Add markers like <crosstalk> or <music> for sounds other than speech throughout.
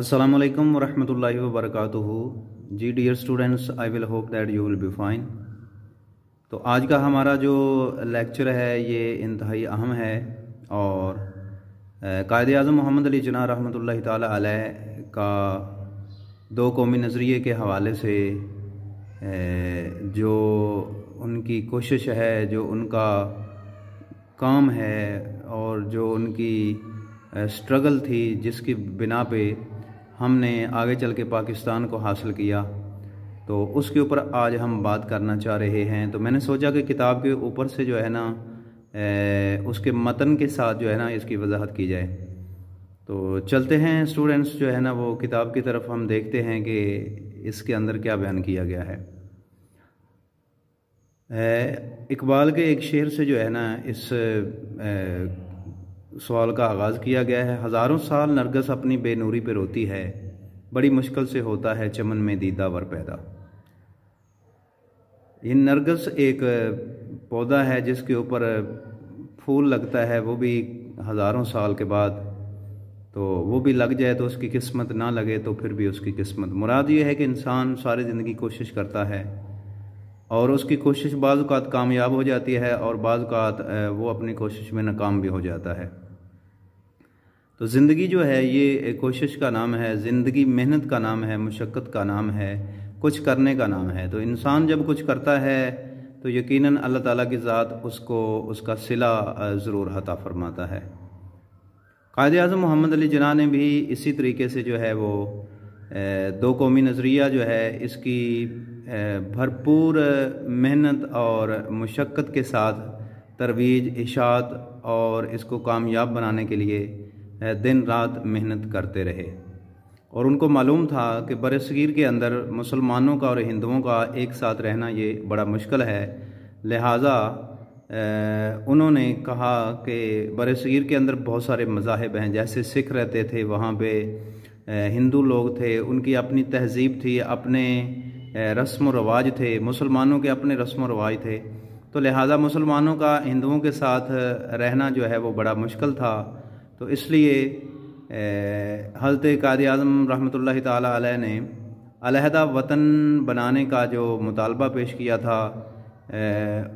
असलकम warahmatullahi wabarakatuh जी dear students I will hope that you will be fine तो आज का हमारा जो लेक्चर है ये इंतहाई अहम है और कायद अजम मोहम्मद अली जना रहमत ताली का दो कौमी नज़रिए के हवाले से जो उनकी कोशिश है जो उनका काम है और जो उनकी स्ट्रगल थी जिसकी बिना पे हमने आगे चल के पाकिस्तान को हासिल किया तो उसके ऊपर आज हम बात करना चाह रहे हैं तो मैंने सोचा कि किताब के ऊपर से जो है ना ए, उसके मतन के साथ जो है ना इसकी वजाहत की जाए तो चलते हैं स्टूडेंट्स जो है ना वो किताब की तरफ हम देखते हैं कि इसके अंदर क्या बयान किया गया है इकबाल के एक शेर से जो है ना इस सवाल का आगाज़ किया गया है हज़ारों साल नरगस अपनी बेनूरी पर रोती है बड़ी मुश्किल से होता है चमन में दीदावर पैदा ये नरगस एक पौधा है जिसके ऊपर फूल लगता है वो भी हज़ारों साल के बाद तो वो भी लग जाए तो उसकी किस्मत ना लगे तो फिर भी उसकी किस्मत मुराद ये है कि इंसान सारी ज़िंदगी कोशिश करता है और उसकी कोशिश बाज़ात कामयाब हो जाती है और बाज़ात वो अपनी कोशिश में नाकाम भी हो जाता है तो ज़िंदगी जो है ये कोशिश का नाम है ज़िंदगी मेहनत का नाम है मुशक्क़त का नाम है कुछ करने का नाम है तो इंसान जब कुछ करता है तो यकीनन अल्लाह ताला की ज़ात उसको उसका सिला ज़रूर हता फरमाता है कायद अजम मोहम्मद अली जना ने भी इसी तरीके से जो है वो दो कौमी नज़रिया जो है इसकी भरपूर मेहनत और मशक्क़त के साथ तरवीज इशात और इसको कामयाब बनाने के लिए दिन रात मेहनत करते रहे और उनको मालूम था कि बरसगीर के अंदर मुसलमानों का और हिंदुओं का एक साथ रहना ये बड़ा मुश्किल है लिहाजा उन्होंने कहा कि बरसगीर के अंदर बहुत सारे मज़ाहब हैं जैसे सिख रहते थे वहाँ पे हिंदू लोग थे उनकी अपनी तहजीब थी अपने रस्म रवाज थे मुसलमानों के अपने रस्म रवाज थे तो लिहाजा मुसलमानों का हिंदुओं के साथ रहना जो है वो बड़ा मुश्किल था तो इसलिए हज़रत कारी आज़म रहमत ताला ने अलहदा वतन बनाने का जो मुतालबा पेश किया था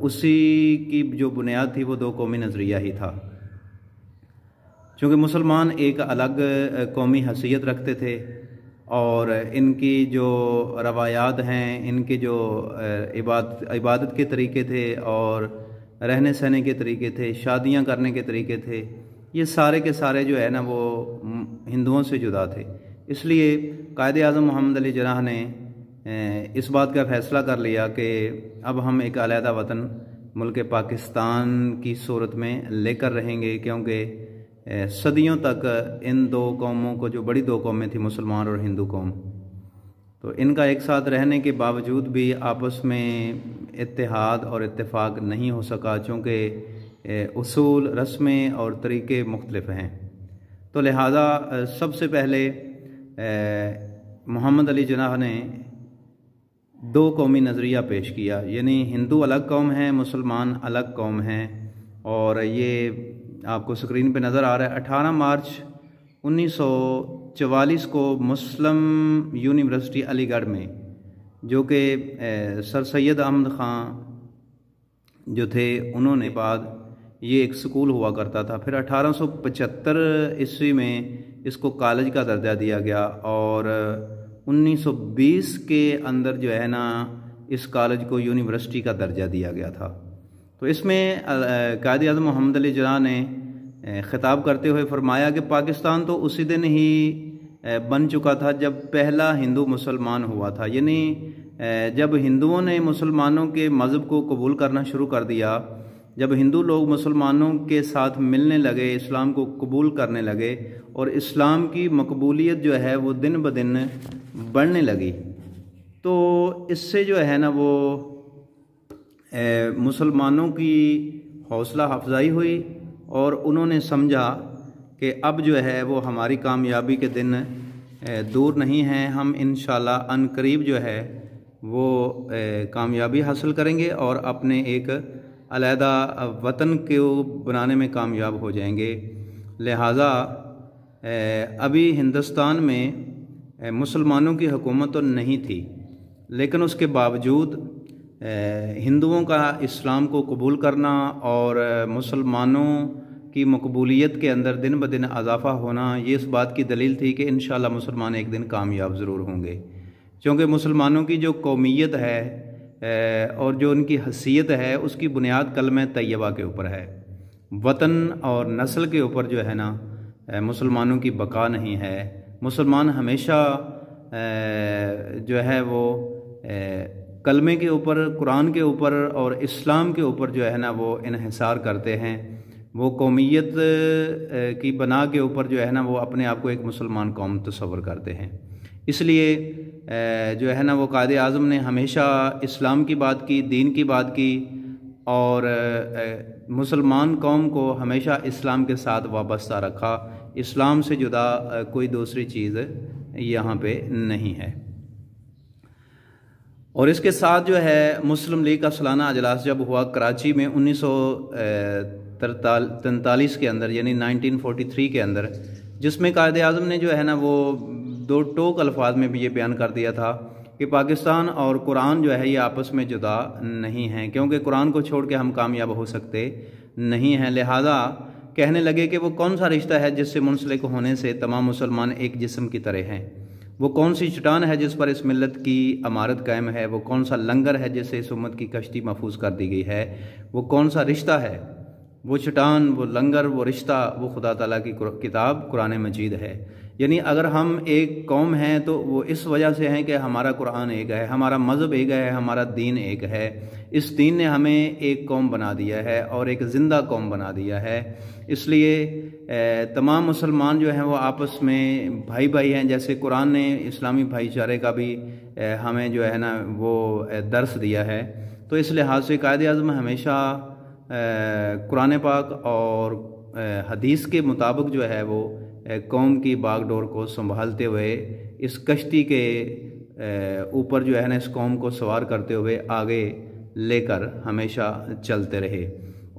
उसी की जो बुनियाद थी वो दो कौमी नज़रिया ही था चूँकि मुसलमान एक अलग कौमी हसीियत रखते थे और इनकी जो रवायात हैं इनके जो इबाद इबादत के तरीके थे और रहने सहने के तरीके थे शादियां करने के तरीके थे ये सारे के सारे जो है ना वो हिंदुओं से जुदा थे इसलिए कायद अजम मोहम्मद अली जना ने इस बात का फ़ैसला कर लिया कि अब हम एक अलहदा वतन मुल्क पाकिस्तान की सूरत में लेकर रहेंगे क्योंकि सदियों तक इन दो कौमों को जो बड़ी दो कौमें थी मुसलमान और हिंदू कौम तो इनका एक साथ रहने के बावजूद भी आपस में इतिहाद और इतफाक़ नहीं हो सका चूँकि असूल रस्में और तरीके मुख्तलफ़ हैं तो लिहाजा सबसे पहले मोहम्मद अली जनाह ने दो कौमी नज़रिया पेश किया यानी हिंदू अलग कौम है मुसलमान अलग कौम है और ये आपको स्क्रीन पे नज़र आ रहा है अठारह मार्च 1944 को मुस्लिम यूनिवर्सिटी अलीगढ़ में जो कि सर सैद अहमद ख़ान जो थे उन्होंने बाद ये एक स्कूल हुआ करता था फिर 1875 ईस्वी में इसको कॉलेज का दर्जा दिया गया और 1920 के अंदर जो है ना इस कॉलेज को यूनिवर्सिटी का दर्जा दिया गया था तो इसमें कायद अजम मोहम्मद अली जना ने ख़िताब करते हुए फरमाया कि पाकिस्तान तो उसी दिन ही बन चुका था जब पहला हिंदू मुसलमान हुआ था यानी जब हिंदुओं ने मुसलमानों के मज़हब को कबूल करना शुरू कर दिया जब हिंदू लोग मुसलमानों के साथ मिलने लगे इस्लाम को कबूल करने लगे और इस्लाम की मकबूलियत जो है वो दिन ब दिन बढ़ने लगी तो इससे जो है ना वो मुसलमानों की हौसला अफजाई हुई और उन्होंने समझा कि अब जो है वो हमारी कामयाबी के दिन दूर नहीं हैं हम इन शन करीब जो है वो कामयाबी हासिल करेंगे और अपने एक अलहदा वतन को बनाने में कामयाब हो जाएंगे लिहाजा अभी हिंदुस्तान में मुसलमानों की हुकूमत तो नहीं थी लेकिन उसके बावजूद हिंदुओं का इस्लाम को कबूल करना और मुसलमानों की मकबूलीत के अंदर दिन ब दिन अजाफ़ा होना ये इस बात की दलील थी कि इन मुसलमान एक दिन कामयाब ज़रूर होंगे क्योंकि मुसलमानों की जो कौमीत है और जो उनकी हसीियत है उसकी बुनियाद कलम तयबा के ऊपर है वतन और नस्ल के ऊपर जो है ना मुसलमानों की बका नहीं है मुसलमान हमेशा जो है वो कलमे के ऊपर कुरान के ऊपर और इस्लाम के ऊपर जो है ना वो इहसार करते हैं वो कौमीत की बना के ऊपर जो है ना वो अपने आप को एक मुसलमान कौम तस्वर करते हैं इसलिए जो है ना वो काद अज़म ने हमेशा इस्लाम की बात की दीन की बात की और मुसलमान कौम को हमेशा इस्लाम के साथ वाबस्ता रखा इस्लाम से जुदा कोई दूसरी चीज़ यहाँ पे नहीं है और इसके साथ जो है मुस्लिम लीग का सालाना अजलास जब हुआ कराची में उन्नीस सौ के अंदर यानी 1943 के अंदर जिसमें कायद अजम ने जो है ना वो दो टोक अल्फाज में भी ये बयान कर दिया था कि पाकिस्तान और कुरान जो है ये आपस में जुदा नहीं हैं क्योंकि कुरान को छोड़ के हम कामयाब हो सकते नहीं हैं लिहाजा कहने लगे कि वो कौन सा रिश्ता है जिससे मुंसलिक होने से तमाम मुसलमान एक जिसम की तरह हैं वो कौन सी चटान है जिस पर इस मिलत की अमारत कायम है वो कौन सा लंगर है जिससे इस उम्मत की कश्ती महफूज कर दी गई है वो कौन सा रिश्ता है वो चटान वो लंगर वो रिश्ता वो खुदा तला की किताब कुरान मजीद है यानी अगर हम एक कौम हैं तो वो इस वजह से हैं कि हमारा कुरान एक है हमारा मज़हब एक है हमारा दीन एक है इस दीन ने हमें एक कौम बना दिया है और एक ज़िंदा कौम बना दिया है इसलिए तमाम मुसलमान जो हैं वो आपस में भाई भाई हैं जैसे कुरान ने इस्लामी भाईचारे का भी हमें जो है ना वो दर्स दिया है तो इस लिहाज से कायद अजम हमेशा कुरान पाक और हदीस के मुताबिक जो है वो कौम की बागडोर को संभालते हुए इस कश्ती के ऊपर जो है ना इस कौम को सवार करते हुए आगे लेकर हमेशा चलते रहे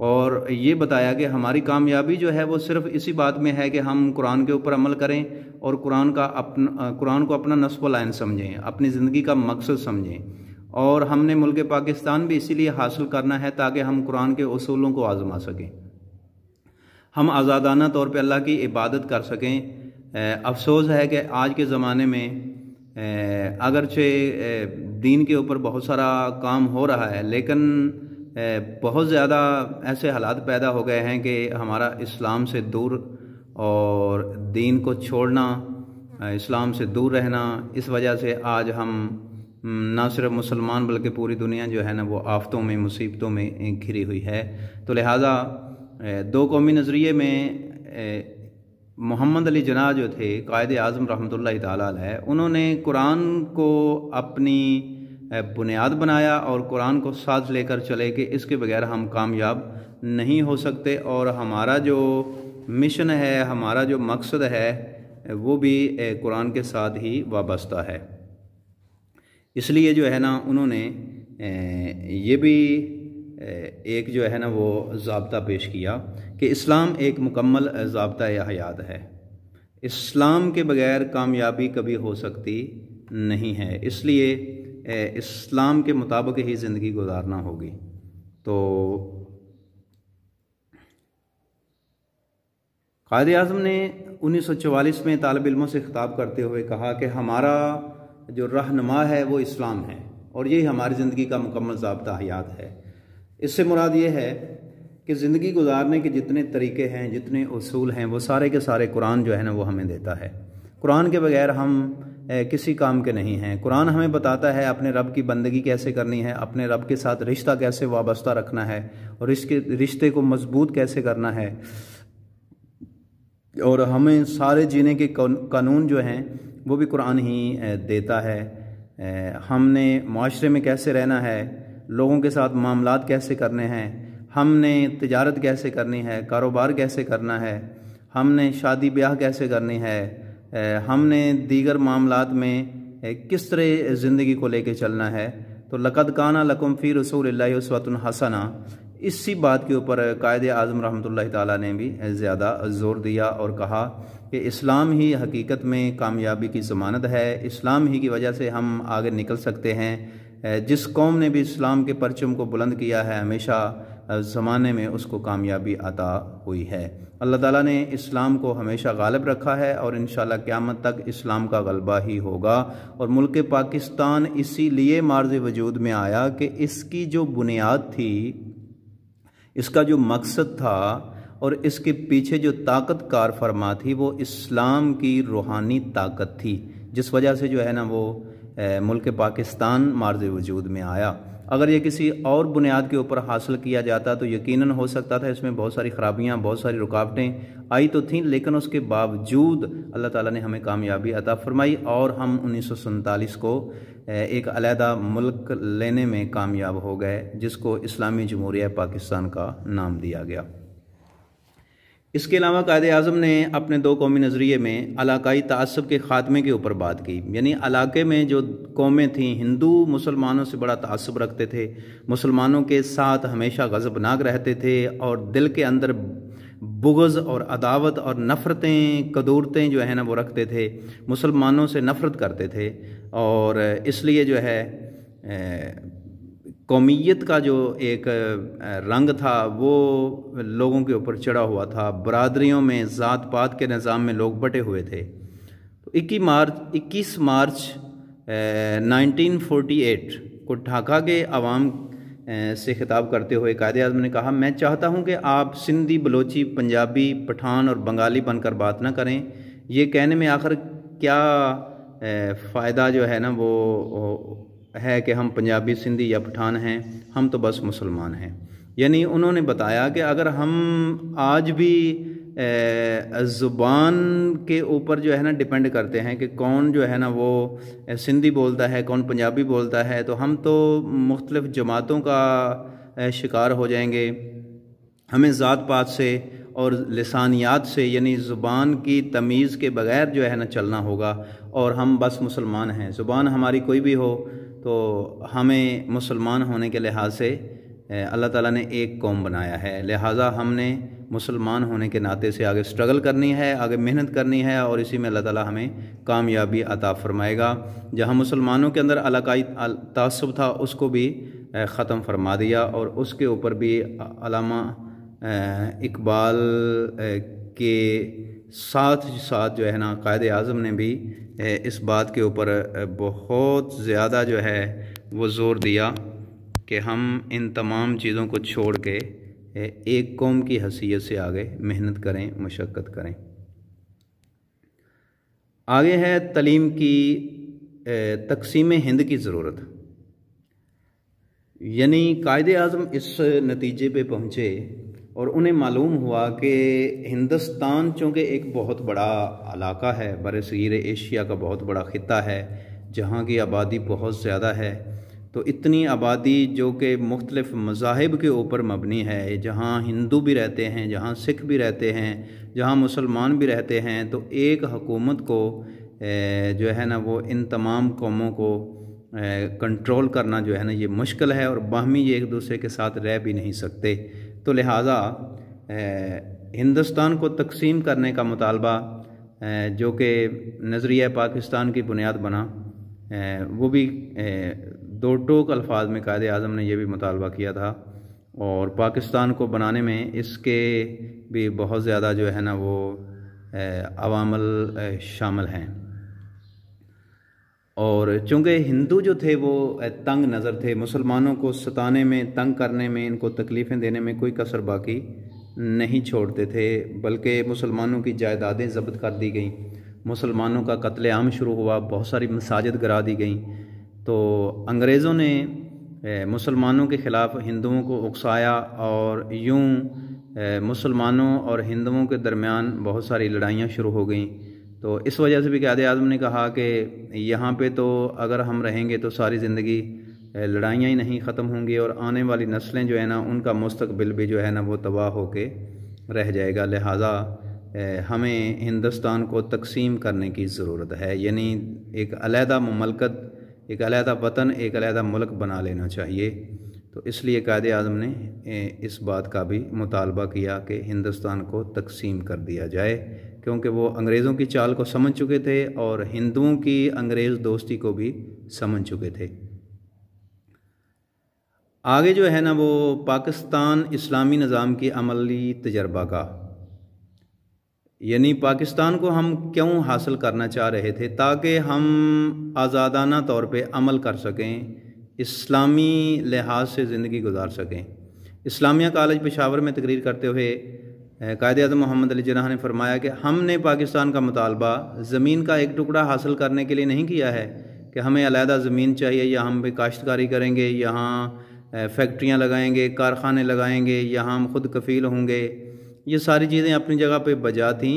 और ये बताया कि हमारी कामयाबी जो है वो सिर्फ इसी बात में है कि हम कुरान के ऊपर अमल करें और कुरान का अपना कुरान को अपना नस्ब लाइन समझें अपनी ज़िंदगी का मकसद समझें और हमने मुल्क पाकिस्तान भी इसीलिए हासिल करना है ताकि हम कुरान के असूलों को आज़मा सकें हम आज़ादाना तौर पे अल्लाह की इबादत कर सकें अफसोस है कि आज के ज़माने में अगरचे दीन के ऊपर बहुत सारा काम हो रहा है लेकिन बहुत ज़्यादा ऐसे हालात पैदा हो गए हैं कि हमारा इस्लाम से दूर और दीन को छोड़ना इस्लाम से दूर रहना इस वजह से आज हम ना सिर्फ मुसलमान बल्कि पूरी दुनिया जो है ना वो आफतों में मुसीबतों में घिरी हुई है तो लिहाजा दो कौमी नज़रिए में मोहम्मद अली जना जो थे कायद अजम रहमत है उन्होंने कुरान को अपनी बुनियाद बनाया और कुरान को साथ लेकर चले कि इसके बगैर हम कामयाब नहीं हो सकते और हमारा जो मिशन है हमारा जो मकसद है वो भी कुरान के साथ ही वाबस्ता है इसलिए जो है ना उन्होंने ये भी एक जो है ना वो जबता पेश किया कि इस्लाम एक मुकम्मल जबता हयात है इस्लाम के बगैर कामयाबी कभी हो सकती नहीं है इसलिए इस्लाम के मुताबिक ही ज़िंदगी गुजारना होगी तो कायद अजम ने 1944 में तालब इलमों से खिताब करते हुए कहा कि हमारा जो रहनमा है वो इस्लाम है और यही हमारी ज़िंदगी का मुकम्मल जबता हयात है इससे मुराद ये है कि ज़िंदगी गुजारने के जितने तरीके हैं जितने असूल हैं वो सारे के सारे कुरान जो है ना वो हमें देता है कुरान के बगैर हम किसी काम के नहीं हैं कुरान हमें बताता है अपने रब की बंदगी कैसे करनी है अपने रब के साथ रिश्ता कैसे वाबस्ता रखना है और इसके रिश्ते को मजबूत कैसे करना है और हमें सारे जीने के कानून जो हैं वो भी कुरान ही देता है हमने माशरे में कैसे रहना है लोगों के साथ मामला कैसे करने हैं हमने तजारत कैसे करनी है कारोबार कैसे करना है हमने शादी ब्याह कैसे करनी है हमने दीगर मामला में किस तरह ज़िंदगी को लेके चलना है तो लकद काना लकुम फ़ी रसूल उसवतन हसना इसी बात के ऊपर कायद आज़म रहमत ला ने भी ज़्यादा ज़ोर दिया और कहा कि इस्लाम ही हकीकत में कामयाबी की ज़मानत है इस्लाम ही की वजह से हम आगे निकल सकते हैं जिस कौम ने भी इस्लाम के परचम को बुलंद किया है हमेशा ज़माने में उसको कामयाबी अता हुई है अल्लाह ताला ने इस्लाम को हमेशा गालिब रखा है और इन क़्यामत तक इस्लाम का गलबा ही होगा और मुल्क पाकिस्तान इसी लिए मार्ज वजूद में आया कि इसकी जो बुनियाद थी इसका जो मकसद था और इसके पीछे जो ताकत कार फरमा थी वो इस्लाम की रूहानी ताकत थी जिस वजह से जो है ना वो मुल्क पाकिस्तान मार्ज वजूद में आया अगर ये किसी और बुनियाद के ऊपर हासिल किया जाता तो यकीनन हो सकता था इसमें बहुत सारी ख़राबियाँ बहुत सारी रुकावटें आई तो थीं लेकिन उसके बावजूद अल्लाह ताला ने हमें कामयाबी अता फरमाई और हम उन्नीस को एक अलहदा मुल्क लेने में कामयाब हो गए जिसको इस्लामी जमहूरिया पाकिस्तान का नाम दिया गया इसके अलावा कायद अजम ने अपने दो कौमी नज़रिए में इलाकई तसब के ख़ात्मे के ऊपर बात की यानी इलाके में जो कौमें थीं हिंदू मुसलमानों से बड़ा तसब रखते थे मुसलमानों के साथ हमेशा गज़बनाक रहते थे और दिल के अंदर बुगज़ और अदावत और नफ़रतें कदूरतें जो है ना वो रखते थे मुसलमानों से नफ़रत करते थे और इसलिए जो है कौमीत का जो एक रंग था वो लोगों के ऊपर चढ़ा हुआ था बरदरीों में ज़ात पात के निज़ाम में लोग बटे हुए थे तो इक्कीस मार्च इक्कीस मार्च नाइनटीन फोटी एट को ढाका के आवाम से खिताब करते हुए कायद अजम ने कहा मैं चाहता हूँ कि आप सिंधी बलोची पंजाबी पठान और बंगाली बनकर बात ना करें ये कहने में आखिर क्या फ़ायदा जो है ना वो है कि हम पंजाबी सिंधी या पठान हैं हम तो बस मुसलमान हैं यानी उन्होंने बताया कि अगर हम आज भी ज़ुबान के ऊपर जो है ना डिपेंड करते हैं कि कौन जो है ना वो सिंधी बोलता है कौन पंजाबी बोलता है तो हम तो मुख्तलिफ़ जमातों का शिकार हो जाएंगे हमें ज़ात पात से और लसानियात से यानी ज़ुबान की तमीज़ के बग़ैर जो है ना चलना होगा और हम बस मुसलमान हैं ज़ुबान हमारी कोई भी हो तो हमें मुसलमान होने के लिहाज से अल्लाह ताला ने एक कौम बनाया है लिहाजा हमने मुसलमान होने के नाते से आगे स्ट्रगल करनी है आगे मेहनत करनी है और इसी में अल्लाह ताला हमें कामयाबी अता फरमाएगा जहां मुसलमानों के अंदर अलाकाई तसब था उसको भी ख़त्म फरमा दिया और उसके ऊपर भी अलामा इकबाल के साथ ही साथ जो है ना कायद अज़म ने भी इस बात के ऊपर बहुत ज़्यादा जो है वो ज़ोर दिया कि हम इन तमाम चीज़ों को छोड़ के एक कौम की हसीियत से आगे मेहनत करें मशक्क़त करें आगे है तलीम की तकसीम हिंद की ज़रूरत यानी कायद अज़म इस नतीजे पे पहुँचे और उन्हें मालूम हुआ कि हिंदुस्तान चूँकि एक बहुत बड़ा इलाका है बर सगीर एशिया का बहुत बड़ा ख़त् है जहाँ की आबादी बहुत ज़्यादा है तो इतनी आबादी जो कि मुख्तलिफ़ मजाहब के ऊपर मबनी है जहाँ हिंदू भी रहते हैं जहाँ सिख भी रहते हैं जहाँ मुसलमान भी रहते हैं तो एक हकूमत को जो है ना वो इन तमाम कौमों को कंट्रोल करना जो है ना ये मुश्किल है और बाहमी ये एक दूसरे के साथ रह भी नहीं सकते तो लिहाजा हिंदुस्तान को तकसीम करने का मुतालबा जो कि नज़रिया पाकिस्तान की बुनियाद बना वो भी दो टोक अल्फाज में कायद अजम ने यह भी मुतालबा किया था और पाकिस्तान को बनाने में इसके भी बहुत ज़्यादा जो है ना वो अवामल शामिल हैं और चूँकि हिंदू जो थे वो तंग नज़र थे मुसलमानों को सताने में तंग करने में इनको तकलीफ़ें देने में कोई कसर बाकी नहीं छोड़ते थे बल्कि मुसलमानों की जायदादें जब्त कर दी गईं मुसलमानों का कत्ल आम शुरू हुआ बहुत सारी मसाजिद गिरा दी गईं तो अंग्रेज़ों ने मुसलमानों के ख़िलाफ़ हिंदुओं को उकसाया और यूँ मुसलमानों और हिंदुओं के दरमियान बहुत सारी लड़ाइयाँ शुरू हो गईं तो इस वजह से भी क्याद आज़म ने कहा कि यहाँ पे तो अगर हम रहेंगे तो सारी ज़िंदगी लड़ाइयाँ ही नहीं ख़त्म होंगी और आने वाली नस्लें जो है ना उनका मुस्तबिल भी जो है ना वो तबाह के रह जाएगा लिहाजा हमें हिंदुस्तान को तकसीम करने की ज़रूरत है यानी एक अलहदा ममलकत एक अलहदा वतन एक अलहदा मुल्क बना लेना चाहिए तो इसलिए कायद अजम ने इस बात का भी मुतालबा किया कि हिंदुस्तान को तकसीम कर दिया जाए क्योंकि वो अंग्रेज़ों की चाल को समझ चुके थे और हिंदुओं की अंग्रेज़ दोस्ती को भी समझ चुके थे आगे जो है ना वो पाकिस्तान इस्लामी निज़ाम की अमली तजर्बा का यानी पाकिस्तान को हम क्यों हासिल करना चाह रहे थे ताकि हम आज़ादाना तौर पे अमल कर सकें इस्लामी लिहाज से ज़िंदगी गुजार सकें इस्लामिया कॉलेज पेशावर में तकरीर करते हुए कायद अजम मोहम्मद अली जना ने फरमाया कि हमने पाकिस्तान का मुतालबा ज़मीन का एक टुकड़ा हासिल करने के लिए नहीं किया है कि हमें अलहदा ज़मीन चाहिए या हम भी काश्तकारी करेंगे यहाँ फैक्ट्रियाँ लगाएंगे कारखाने लगाएंगे यहाँ हम खुद कफ़ील होंगे ये सारी चीज़ें अपनी जगह पर बजा थीं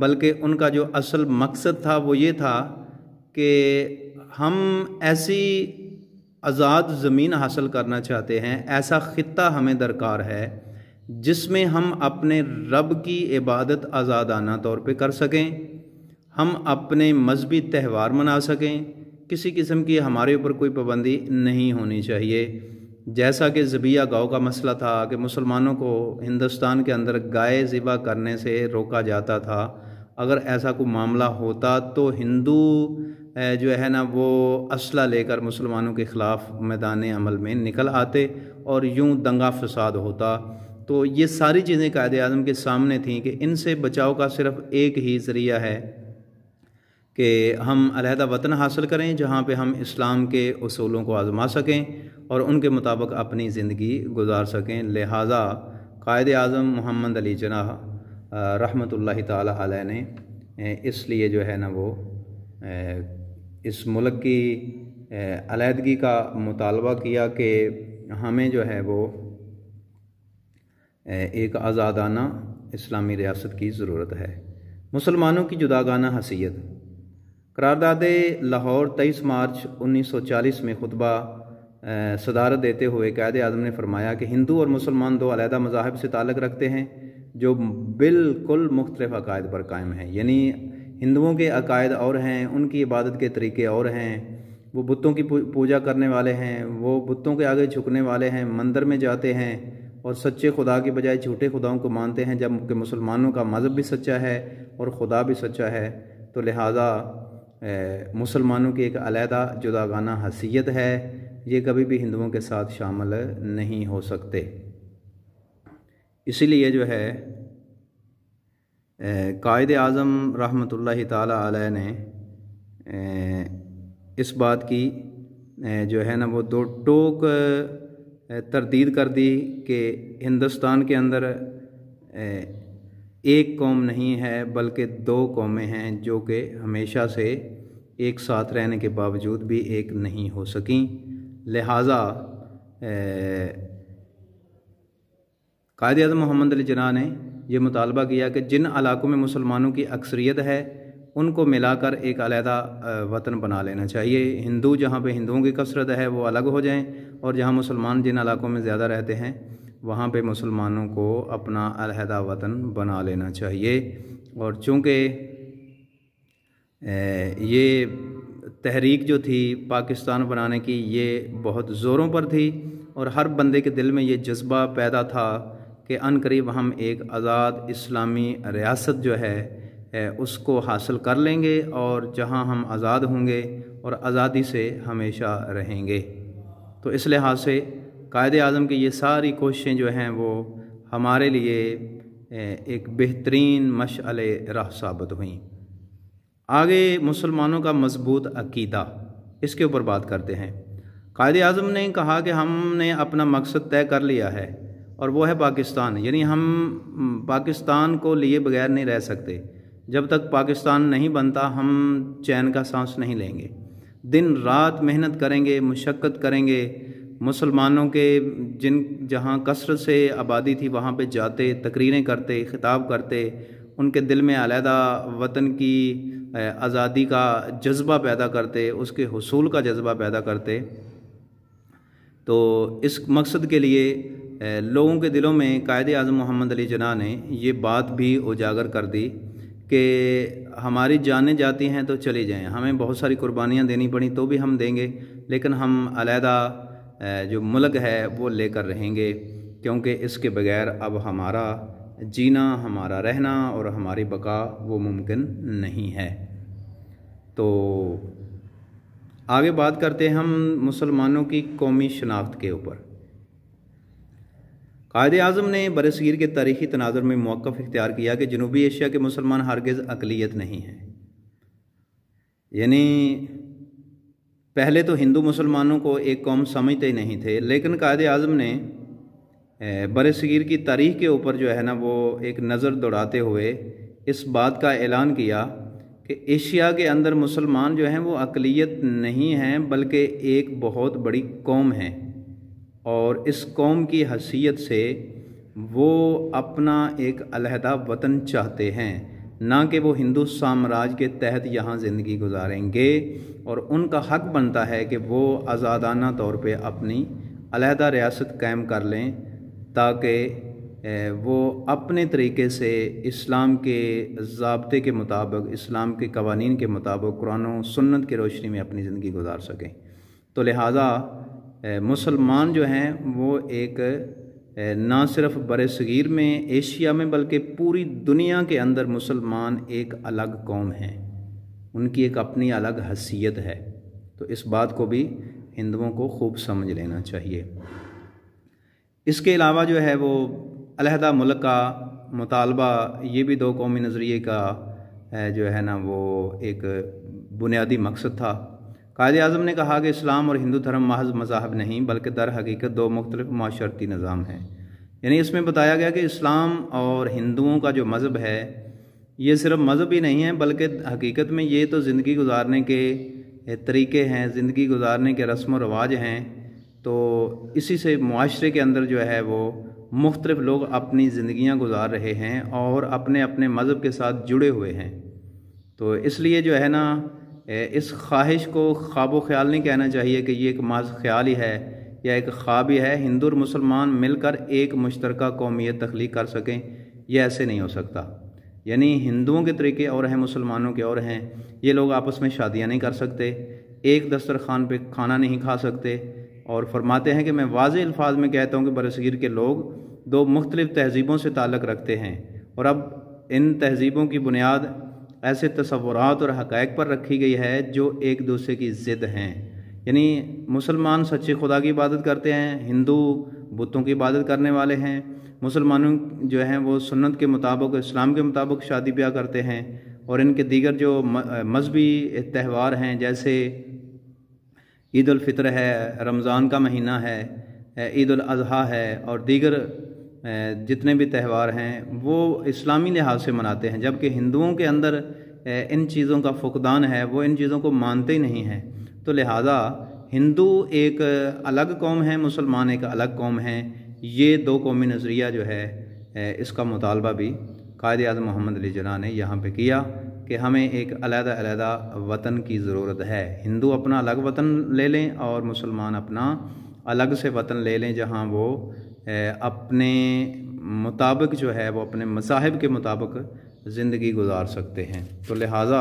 बल्कि उनका जो असल मकसद था वो ये था कि हम ऐसी आज़ाद ज़मीन हासिल करना चाहते हैं ऐसा ख़त्ता हमें दरकार है जिसमें हम अपने रब की इबादत आज़ादाना तौर पे कर सकें हम अपने मजहबी त्यौहार मना सकें किसी किस्म की हमारे ऊपर कोई पाबंदी नहीं होनी चाहिए जैसा कि ज़बिया गाँव का मसला था कि मुसलमानों को हिंदुस्तान के अंदर गाय ज़िबा करने से रोका जाता था अगर ऐसा कोई मामला होता तो हिंदू जो है ना वो असला लेकर मुसलमानों के ख़िलाफ़ मैदान अमल में निकल आते और यूं दंगा फसाद होता तो ये सारी चीज़ें कायद अजम के सामने थीं कि इनसे बचाव का सिर्फ एक ही ज़रिया है कि हम अलहदा वतन हासिल करें जहाँ पर हम इस्लाम के असूलों को आज़मा सकें और उनके मुताबिक अपनी ज़िंदगी गुजार सकें लिहाजा कायद अजम मोहम्मद अली जना रहमत ताली ने इसलिए जो है ना वो इस मुल्क की अलीहदगी का मुतालबा किया कि हमें जो है वो एक आज़ादाना इस्लामी रियासत की ज़रूरत है मुसलमानों की जुदागाना हसीियत करारदाद लाहौर तेईस मार्च 1940 में खुतबा सदारत देते हुए कैद आजम ने फरमाया कि हिंदू और मुसलमान दो अलहदा मजाहब से ताल्लक़ रखते हैं जो बिल्कुल मुख्तलिफ अकायद पर कायम हैं यानी हिंदुओं के अकायद और हैं उनकी इबादत के तरीके और हैं वो बुतों की पूजा करने वाले हैं वो बुतों के आगे झुकने वाले हैं मंदिर में जाते हैं और सच्चे खुदा के बजाय झूठे खुदाओं को मानते हैं जबकि मुसलमानों का मज़हब भी सच्चा है और खुदा भी सच्चा है तो लिहाजा मुसलमानों की एक अलहदा जुदागाना हसीयत है ये कभी भी हिंदुओं के साथ शामिल नहीं हो सकते इसीलिए जो है कायद अज़म रहमत ताली ने इस बात की जो है ना वो दो टोक तरदीद कर दी कि हिंदुस्तान के अंदर एक कौम नहीं है बल्कि दो कौमें हैं जो कि हमेशा से एक साथ रहने के बावजूद भी एक नहीं हो सकी लिहाजा कायद अजम मोहम्मद अली जना ने यह मुतालबा किया कि जिन इलाकों में मुसलमानों की अक्सरियत है उनको मिलाकर एक अलहदा वतन बना लेना चाहिए हिंदू जहाँ पे हिंदुओं की कसरत है वो अलग हो जाएं और जहाँ मुसलमान जिन इलाकों में ज़्यादा रहते हैं वहाँ पे मुसलमानों को अपना अलहदा वतन बना लेना चाहिए और चूँकि ये तहरीक जो थी पाकिस्तान बनाने की ये बहुत ज़ोरों पर थी और हर बंदे के दिल में ये जज्बा पैदा था कि अन करीब हम एक आज़ाद इस्लामी रियासत जो है उसको हासिल कर लेंगे और जहां हम आज़ाद होंगे और आज़ादी से हमेशा रहेंगे तो इस लिहाज से कायद अज़म की ये सारी कोशिशें जो हैं वो हमारे लिए एक बेहतरीन मशअल राह साबित हुई आगे मुसलमानों का मजबूत अकीदा इसके ऊपर बात करते हैं कायद अज़म ने कहा कि हमने अपना मकसद तय कर लिया है और वो है पाकिस्तान यानी हम पाकिस्तान को लिए बगैर नहीं रह सकते जब तक पाकिस्तान नहीं बनता हम चैन का सांस नहीं लेंगे दिन रात मेहनत करेंगे मशक्क़त करेंगे मुसलमानों के जिन जहाँ कसरत से आबादी थी वहाँ पे जाते तकरीरें करते ख़िताब करते उनके दिल में अलहदा वतन की आज़ादी का जज्बा पैदा करते उसके हसूल का जज्बा पैदा करते तो इस मकसद के लिए लोगों के दिलों में कायद अजम मोहम्मद अली जना ने ये बात भी उजागर कर दी कि हमारी जानें जाती हैं तो चली जाएं हमें बहुत सारी कुर्बानियाँ देनी पड़ी तो भी हम देंगे लेकिन हम अलहदा जो मुल्क है वो लेकर रहेंगे क्योंकि इसके बगैर अब हमारा जीना हमारा रहना और हमारी बका वो मुमकिन नहीं है तो आगे बात करते हैं हम मुसलमानों की कौमी शनाख्त के ऊपर कायद अजम ने बरसीर के तारीखी तनाजर में मौक़ इख्तियार किया कि जनूबी एशिया के मुसलमान हरगज़ अकलीत नहीं हैं यानी पहले तो हिंदू मुसलमानों को एक कौम समझते ही नहीं थे लेकिन कायद अजम ने बरसीर की तारीख के ऊपर जो है ना वो एक नज़र दौड़ाते हुए इस बात का ऐलान किया कि एशिया के अंदर मुसलमान जो हैं वो अकलीत नहीं हैं बल्कि एक बहुत बड़ी कौम है और इस कौम की हसीियत से वो अपना एक अलहदा वतन चाहते हैं ना कि वो हिंदू साम्राज्य के तहत यहाँ ज़िंदगी गुजारेंगे और उनका हक बनता है कि वो आज़ादाना तौर पे अपनी अलहदा रियासत कायम कर लें ताकि वो अपने तरीके से इस्लाम के जबते के मुताबिक इस्लाम के कवानीन के मुताबिक कुरान सुन्नत की रोशनी में अपनी ज़िंदगी गुजार सकें तो लिहाजा मुसलमान जो हैं वो एक ना सिर्फ बर सग़ीर में एशिया में बल्कि पूरी दुनिया के अंदर मुसलमान एक अलग कौम हैं उनकी एक अपनी अलग हसीियत है तो इस बात को भी हिंदुओं को खूब समझ लेना चाहिए इसके अलावा जो है वो अलहदा मुल्क का मुतालबा ये भी दो कौमी नज़रिए का जो है ना वो एक बुनियादी मकसद था कायद अजम ने कहा कि इस्लाम और हिंदू धर्म महज मजाहब नहीं बल्कि दर हकीकत दो मुख्तलिफ माशरती निज़ाम हैं यानी इसमें बताया गया कि इस्लाम और हिंदुओं का जो मज़हब है ये सिर्फ मज़हब ही नहीं है बल्कि हकीकत में ये तो ज़िंदगी गुजारने के तरीके हैं ज़िंदगी गुजारने के रस्म व रवाज हैं तो इसी से माशरे के अंदर जो है वो मुख्तलिफ लोग अपनी ज़िंदियाँ गुजार रहे हैं और अपने अपने मज़हब के साथ जुड़े हुए हैं तो इसलिए जो है ना इस ख्वाहिश को ख्वाब ख्याल नहीं कहना चाहिए कि ये एक माज ख्याल ही है या एक ख्वाब ही है हिंदू और मुसलमान मिलकर एक मुश्तर कौमियत तख्लीक कर सकें यह ऐसे नहीं हो सकता यानी हिंदुओं के तरीके और हैं मुसलमानों के और हैं ये लोग आपस में शादियां नहीं कर सकते एक दस्तरखान पे खाना नहीं खा सकते और फरमाते हैं कि मैं वाज अल्फाज में कहता हूँ कि बरसगीर के लोग दो मुख्तलिफ़ तहजीबों से ताल्लक़ रखते हैं और अब इन तहजीबों की बुनियाद ऐसे तस्वुरात और हक़ पर रखी गई है जो एक दूसरे की ज़िद हैं यानी मुसलमान सच्चे खुदा की इबादत करते हैं हिंदू बुतों की इबादत करने वाले हैं मुसलमानों जो हैं वो सुन्नत के मुताबिक इस्लाम के मुताबिक शादी ब्याह करते हैं और इनके दीगर जो मजहबी त्यौहार हैं जैसे ईद फितर है रमज़ान का महीना है ईद अज़हा है और दीगर जितने भी त्यौहार हैं वो इस्लामी लिहाज से मनाते हैं जबकि हिंदुओं के अंदर इन चीज़ों का फुकदान है वो इन चीज़ों को मानते ही नहीं हैं तो लिहाजा हिंदू एक अलग कौम है मुसलमान एक अलग कौम है ये दो कौमी नज़रिया जो है इसका मुतालबा भी कायद अजम मोहम्मद अली जना ने यहाँ पर किया कि हमें एक अलग-अलग वतन की ज़रूरत है हिंदू अपना अलग वतन ले लें और मुसलमान अपना अलग से वतन ले लें जहाँ वो अपने मुताबिक जो है वो अपने मसाहब के मुताबिक ज़िंदगी गुजार सकते हैं तो लिहाजा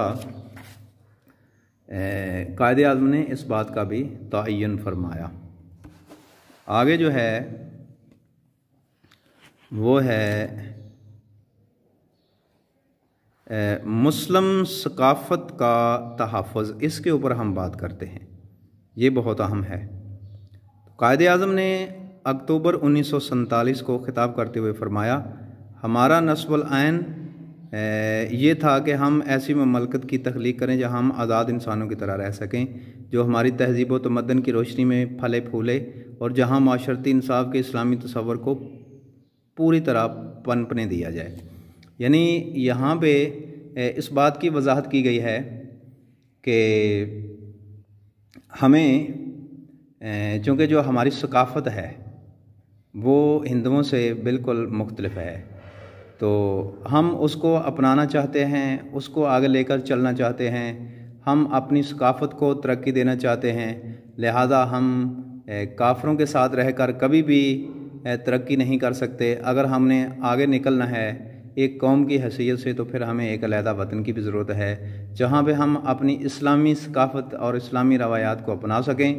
कायद अजम ने इस बात का भी तयन फरमाया आगे जो है वो है मुस्लिम सकाफ़त का तहफ़ इसके ऊपर हम बात करते हैं ये बहुत अहम है कायद अजम ने अक्टूबर उन्नीस को ख़िताब करते हुए फरमाया हमारा नस्बलआन ये था कि हम ऐसी ममलकत की तख्लीक करें जहाँ हम आज़ाद इंसानों की तरह रह सकें जो हमारी तहजीब व तमदन की रोशनी में फले फूले और जहाँ माशरती इंसाफ के इस्लामी तस्वर को पूरी तरह पनपने दिया जाए यानी यहाँ पे इस बात की वजाहत की गई है कि हमें चूँकि जो हमारी सकाफ़त है वो हिंदुओं से बिल्कुल मुख्तलफ है तो हम उसको अपनाना चाहते हैं उसको आगे लेकर चलना चाहते हैं हम अपनी सकाफ़त को तरक्की देना चाहते हैं लिहाजा हम काफ़रों के साथ रहकर कभी भी तरक्की नहीं कर सकते अगर हमने आगे निकलना है एक कौम की हैसियत से तो फिर हमें एक अलहदा वतन की भी ज़रूरत है जहाँ पे हम अपनी इस्लामी सकाफ़त और इस्लामी रवायात को अपना सकें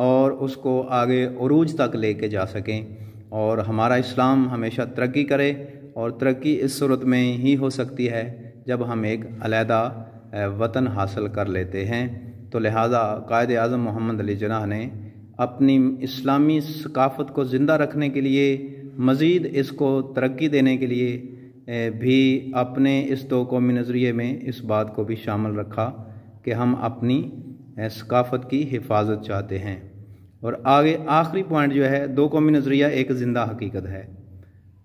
और उसको आगे अरूज तक ले जा सकें और हमारा इस्लाम हमेशा तरक्की करे और तरक्की इस सूरत में ही हो सकती है जब हम एक अलहदा वतन हासिल कर लेते हैं तो लिहाजा कायद अज़म मोहम्मद अली जना ने अपनी इस्लामी सकाफ़त को ज़िंदा रखने के लिए मज़ीद इसको तरक्की देने के लिए भी अपने इस दो कौमी नज़रिए में इस बात को भी शामिल रखा कि हम अपनी सकाफ़त की हिफाजत चाहते हैं और आगे आखिरी पॉइंट जो है दो कौमी नज़रिया एक ज़िंदा हकीकत है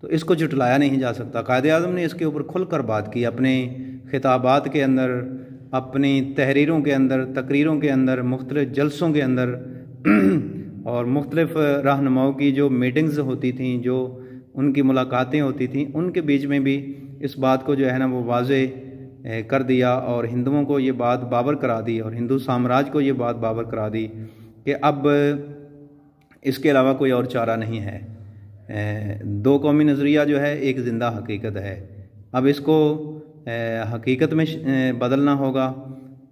तो इसको जुटलाया नहीं जा सकता कायद अजम ने इसके ऊपर खुल कर बात की अपने खिताबात के अंदर अपनी तहरीरों के अंदर तकरीरों के अंदर मुख्तलिफ़ जलसों के अंदर <clears throat> और मुख्तलिफ़ रहनुमाओं की जो मीटिंग्स होती थी जो उनकी मुलाकातें होती थी उनके बीच में भी इस बात को जो है ना वो वाज कर दिया और हिंदुओं को ये बात बाबर करा दी और हिंदू साम्राज्य को ये बात बाबर करा दी कि अब इसके अलावा कोई और चारा नहीं है दो कौमी नज़रिया जो है एक ज़िंदा हकीकत है अब इसको हकीकत में बदलना होगा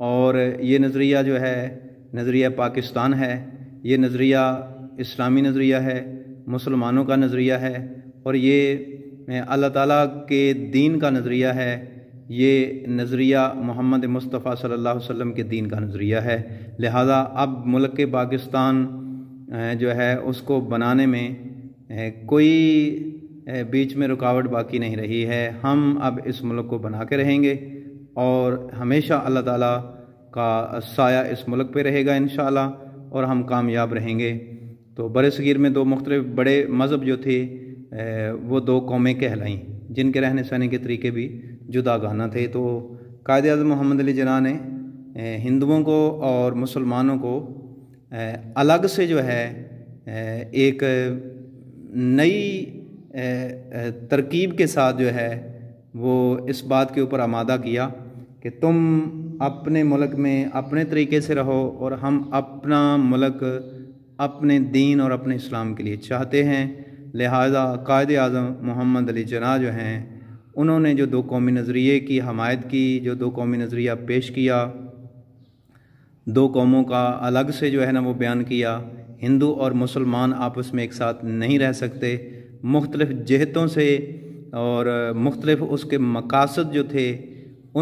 और ये नज़रिया जो है नज़रिया पाकिस्तान है ये नज़रिया इस्लामी नज़रिया है मुसलमानों का नज़रिया है और ये अल्लाह ताला के दीन का नज़रिया है ये नज़रिया मोहम्मद मुस्तफ़ा सल्ला वसम के दीन का नज़रिया है लिहाजा अब मुल्क के पाकिस्तान जो है उसको बनाने में कोई बीच में रुकावट बाकी नहीं रही है हम अब इस मुल्क को बना के रहेंगे और हमेशा अल्लाह ताला का साया इस मुल्क पे रहेगा इन और हम कामयाब रहेंगे तो बर में दो मुख्तल बड़े मज़हब जो थे वो दो कौमें कहलाईं जिनके रहने सहने के तरीके भी जुदा गाना थे तो कायद अजम मोहम्मद अली जना ने हिंदुओं को और मुसलमानों को अलग से जो है एक नई तरकीब के साथ जो है वो इस बात के ऊपर आमादा किया कि तुम अपने मुल्क में अपने तरीके से रहो और हम अपना मुल्क अपने दीन और अपने इस्लाम के लिए चाहते हैं लिहाजा कायद अजम मोहम्मद अली जना जो हैं उन्होंने जो दो कौमी नज़रिए की हमायत की जो दो कौमी नज़रिया पेश किया दो कौमों का अलग से जो है ना वो बयान किया हिंदू और मुसलमान आपस में एक साथ नहीं रह सकते मुख्तलफ जहतों से और मुख्तलफ उसके मकासद जो थे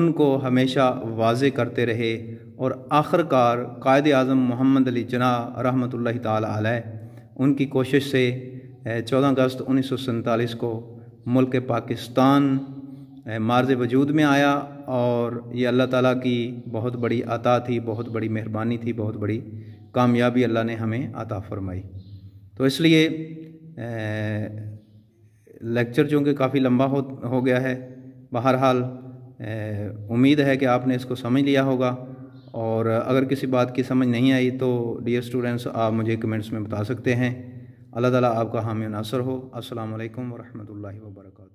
उनको हमेशा वाज करते रहे और आखिरकार कायद अज़म मोहम्मद अली जना रहमत ला कोशिश से चौदह अगस्त उन्नीस सौ सैंतालीस को मुल्क पाकिस्तान मार्ज वजूद में आया और ये अल्लाह ताला की बहुत बड़ी अता थी बहुत बड़ी मेहरबानी थी बहुत बड़ी कामयाबी अल्लाह ने हमें अता फरमाई तो इसलिए लेक्चर चूँकि काफ़ी लंबा हो हो गया है बहरहाल उम्मीद है कि आपने इसको समझ लिया होगा और अगर किसी बात की समझ नहीं आई तो डियर स्टूडेंट्स आप मुझे कमेंट्स में बता सकते हैं अल्लाह ताला आपका हामी नासर हो अस्सलाम वालेकुम वरहमतुल्लाहि